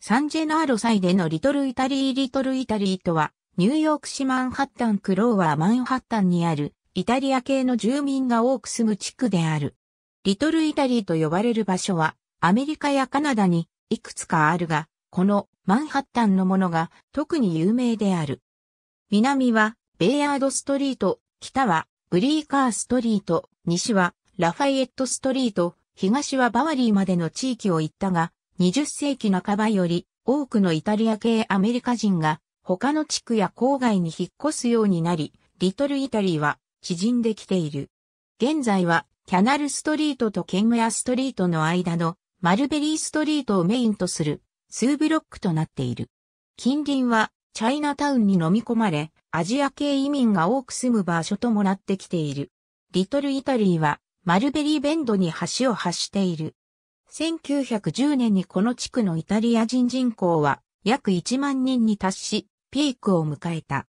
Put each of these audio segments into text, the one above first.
サンジェナーロ祭でのリトルイタリーリトルイタリーとは、ニューヨーク市マンハッタンクローワーマンハッタンにある、イタリア系の住民が多く住む地区である。リトルイタリーと呼ばれる場所は、アメリカやカナダにいくつかあるが、このマンハッタンのものが特に有名である。南はベイヤードストリート、北はブリーカーストリート、西はラファイエットストリート、東はバワリーまでの地域を行ったが、20世紀半ばより多くのイタリア系アメリカ人が他の地区や郊外に引っ越すようになり、リトルイタリーは縮んできている。現在はキャナルストリートとケンウェアストリートの間のマルベリーストリートをメインとする数ブロックとなっている。近隣はチャイナタウンに飲み込まれ、アジア系移民が多く住む場所ともなってきている。リトルイタリーはマルベリーベンドに橋を発している。1910年にこの地区のイタリア人人口は約1万人に達し、ピークを迎えた。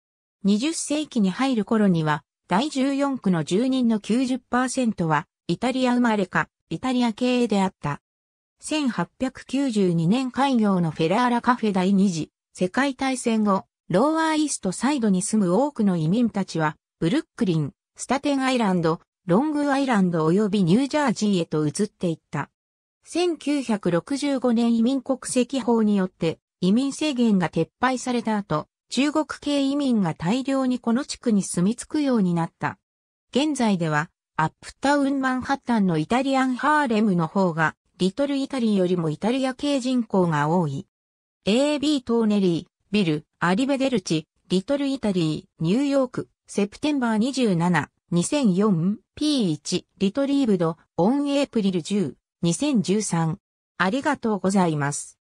20世紀に入る頃には、第14区の住人の90%は、イタリア生まれか、イタリア系であった。1892年開業のフェラーラカフェ第2次、世界大戦後、ローアーイーストサイドに住む多くの移民たちは、ブルックリン、スタテンアイランド、ロングアイランド及びニュージャージーへと移っていった。1965年移民国籍法によって移民制限が撤廃された後、中国系移民が大量にこの地区に住み着くようになった。現在では、アップタウンマンハッタンのイタリアンハーレムの方が、リトルイタリーよりもイタリア系人口が多い。AB トーネリー、ビル、アリベデルチ、リトルイタリー、ニューヨーク、セプテンバー27、2004P1、リトリーブド、オンエイプリル10、2013。ありがとうございます。